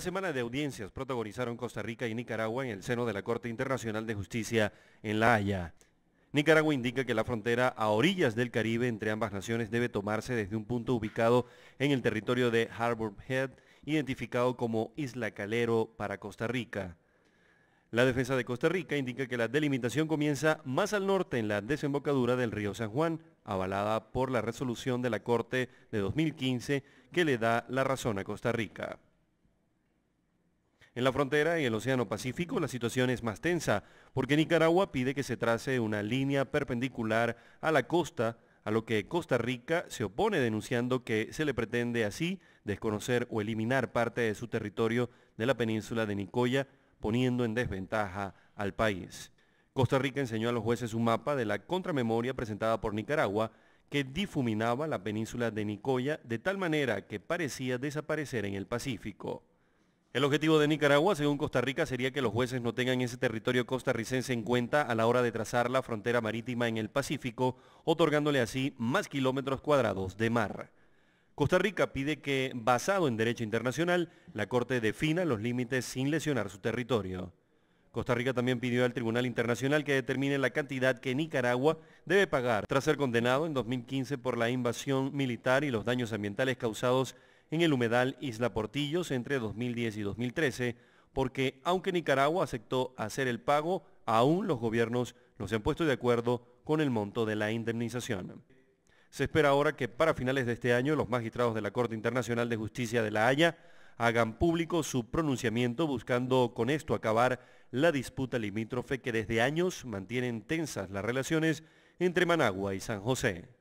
semana de audiencias protagonizaron Costa Rica y Nicaragua en el seno de la Corte Internacional de Justicia en La Haya. Nicaragua indica que la frontera a orillas del Caribe entre ambas naciones debe tomarse desde un punto ubicado en el territorio de Harbor Head, identificado como Isla Calero para Costa Rica. La defensa de Costa Rica indica que la delimitación comienza más al norte en la desembocadura del río San Juan, avalada por la resolución de la Corte de 2015 que le da la razón a Costa Rica. En la frontera y el Océano Pacífico la situación es más tensa, porque Nicaragua pide que se trace una línea perpendicular a la costa, a lo que Costa Rica se opone denunciando que se le pretende así desconocer o eliminar parte de su territorio de la península de Nicoya, poniendo en desventaja al país. Costa Rica enseñó a los jueces un mapa de la contramemoria presentada por Nicaragua que difuminaba la península de Nicoya de tal manera que parecía desaparecer en el Pacífico. El objetivo de Nicaragua, según Costa Rica, sería que los jueces no tengan ese territorio costarricense en cuenta a la hora de trazar la frontera marítima en el Pacífico, otorgándole así más kilómetros cuadrados de mar. Costa Rica pide que, basado en derecho internacional, la Corte defina los límites sin lesionar su territorio. Costa Rica también pidió al Tribunal Internacional que determine la cantidad que Nicaragua debe pagar tras ser condenado en 2015 por la invasión militar y los daños ambientales causados en el humedal Isla Portillos entre 2010 y 2013, porque aunque Nicaragua aceptó hacer el pago, aún los gobiernos no se han puesto de acuerdo con el monto de la indemnización. Se espera ahora que para finales de este año los magistrados de la Corte Internacional de Justicia de La Haya hagan público su pronunciamiento buscando con esto acabar la disputa limítrofe que desde años mantienen tensas las relaciones entre Managua y San José.